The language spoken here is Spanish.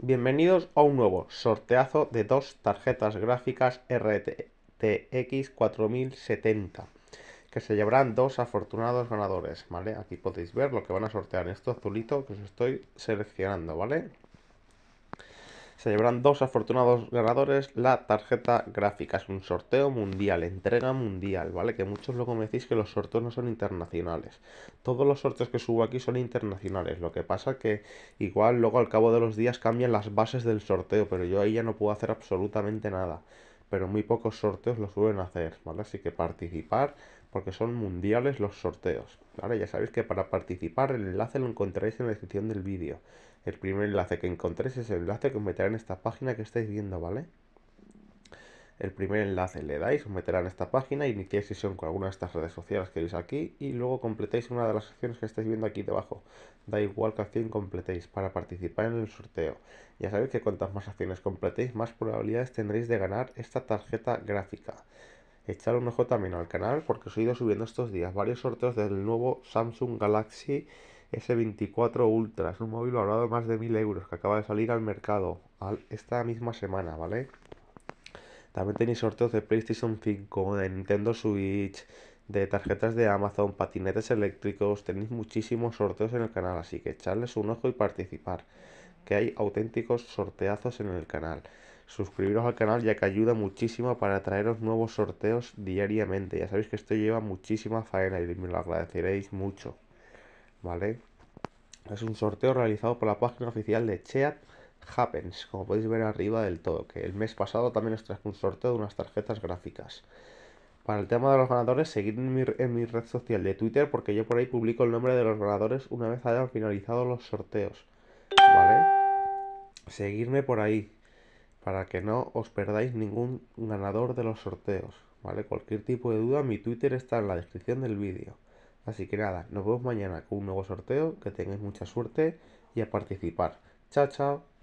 Bienvenidos a un nuevo sorteazo de dos tarjetas gráficas RTX 4070 que se llevarán dos afortunados ganadores, ¿vale? Aquí podéis ver lo que van a sortear en esto azulito que os estoy seleccionando, ¿vale? se llevarán dos afortunados ganadores la tarjeta gráfica. Es un sorteo mundial, entrega mundial, ¿vale? Que muchos luego me decís que los sorteos no son internacionales. Todos los sorteos que subo aquí son internacionales. Lo que pasa que igual luego al cabo de los días cambian las bases del sorteo, pero yo ahí ya no puedo hacer absolutamente nada. Pero muy pocos sorteos lo suelen hacer, ¿vale? Así que participar porque son mundiales los sorteos. Ahora Ya sabéis que para participar el enlace lo encontraréis en la descripción del vídeo. El primer enlace que encontréis es el enlace que os meterá en esta página que estáis viendo, ¿vale? El primer enlace le dais, os meterá en esta página, iniciáis sesión con alguna de estas redes sociales que veis aquí y luego completáis una de las acciones que estáis viendo aquí debajo. Da igual que acción completéis para participar en el sorteo. Ya sabéis que cuantas más acciones completéis, más probabilidades tendréis de ganar esta tarjeta gráfica echar un ojo también al canal porque os he ido subiendo estos días varios sorteos del nuevo Samsung Galaxy S24 Ultra. Es un móvil valorado de más de 1000 euros que acaba de salir al mercado esta misma semana, ¿vale? También tenéis sorteos de PlayStation 5, de Nintendo Switch, de tarjetas de Amazon, patinetes eléctricos. Tenéis muchísimos sorteos en el canal, así que echarles un ojo y participar. Que hay auténticos sorteazos en el canal suscribiros al canal ya que ayuda muchísimo para traeros nuevos sorteos diariamente. Ya sabéis que esto lleva muchísima faena y me lo agradeceréis mucho. ¿Vale? Es un sorteo realizado por la página oficial de Cheat Happens, como podéis ver arriba del todo, que el mes pasado también os traje un sorteo de unas tarjetas gráficas. Para el tema de los ganadores, seguidme en mi, red social de Twitter porque yo por ahí publico el nombre de los ganadores una vez hayan finalizado los sorteos. ¿Vale? Seguirme por ahí para que no os perdáis ningún ganador de los sorteos, ¿vale? Cualquier tipo de duda, mi Twitter está en la descripción del vídeo. Así que nada, nos vemos mañana con un nuevo sorteo, que tengáis mucha suerte y a participar. Chao, chao.